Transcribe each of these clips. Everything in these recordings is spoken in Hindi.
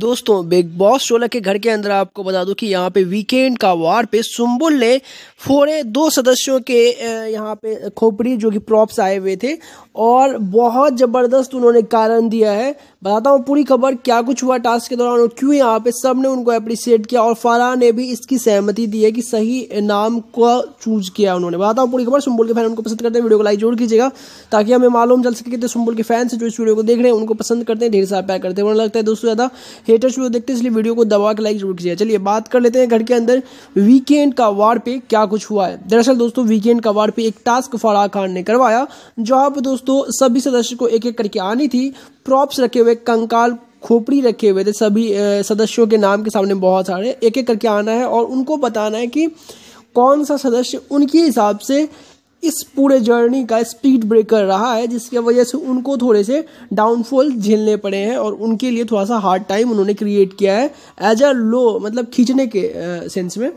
दोस्तों बिग बॉस शोला के घर के अंदर आपको बता दूं कि यहाँ पे वीकेंड का वार पे सुम्बुल ने फोड़े दो सदस्यों के यहाँ पे खोपड़ी जो कि प्रॉप्स आए हुए थे और बहुत ज़बरदस्त उन्होंने कारण दिया है बताता हूँ पूरी खबर क्या कुछ हुआ टास्क के दौरान और क्यों यहाँ पे सब ने उनको अप्रिसिएट किया और फारा ने भी इसकी सहमति दी है कि सही नाम को चूज किया उन्होंने बताता हूँ पूरी खबर सुम्बुल के फैन उनको पसंद करते हैं वीडियो को लाइक जरूर कीजिएगा ताकि हमें मालूम चल सके कि सुम्बुल के फैन जो इस वीडियो को देख रहे हैं उनको पसंद करते हैं ढेर सारा प्यार करते हैं वरना लगता है दोस्तों ज़्यादा हेटर्स भी देखते हैं इसलिए वीडियो को दबा के लाइक जरूर कीजिए चलिए बात कर लेते हैं घर के अंदर वीकेंड का वार पे क्या कुछ हुआ है दरअसल दोस्तों वीकेंड का वार पे एक टास्क फराह खान ने करवाया जहाँ पर दोस्तों सभी सदस्य को एक एक करके आनी थी प्रॉप्स रखे हुए कंकाल खोपड़ी रखे हुए थे सभी सदस्यों के नाम के सामने बहुत सारे एक एक करके आना है और उनको बताना है कि कौन सा सदस्य उनके हिसाब से इस पूरे जर्नी का स्पीड ब्रेकर रहा है जिसकी वजह से उनको थोड़े से डाउनफॉल झेलने पड़े हैं और उनके लिए थोड़ा सा हार्ड टाइम उन्होंने क्रिएट किया है एज अ लो मतलब खींचने के सेंस में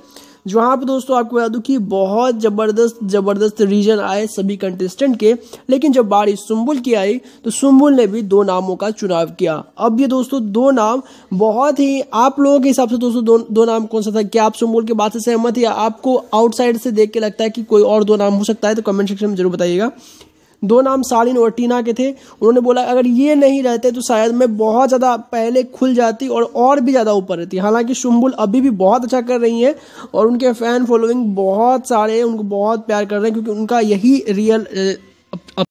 जहाँ पे दोस्तों आपको बता दूँ कि बहुत ज़बरदस्त ज़बरदस्त रीजन आए सभी कंटेस्टेंट के लेकिन जब बारी सुम्बुल की आई तो सुम्बुल ने भी दो नामों का चुनाव किया अब ये दोस्तों दो नाम बहुत ही आप लोगों के हिसाब से दोस्तों दो, दो नाम कौन सा था क्या आप सुम्बुल के बात से सहमत या आपको आउटसाइड से देख के लगता है कि कोई और दो नाम हो सकता है तो कमेंट सेक्शन में जरूर बताइएगा दो नाम सालिन और टीना के थे उन्होंने बोला अगर ये नहीं रहते तो शायद मैं बहुत ज़्यादा पहले खुल जाती और और भी ज़्यादा ऊपर रहती हालांकि शुम्बुल अभी भी बहुत अच्छा कर रही हैं और उनके फ़ैन फॉलोइंग बहुत सारे उनको बहुत प्यार कर रहे हैं क्योंकि उनका यही रियल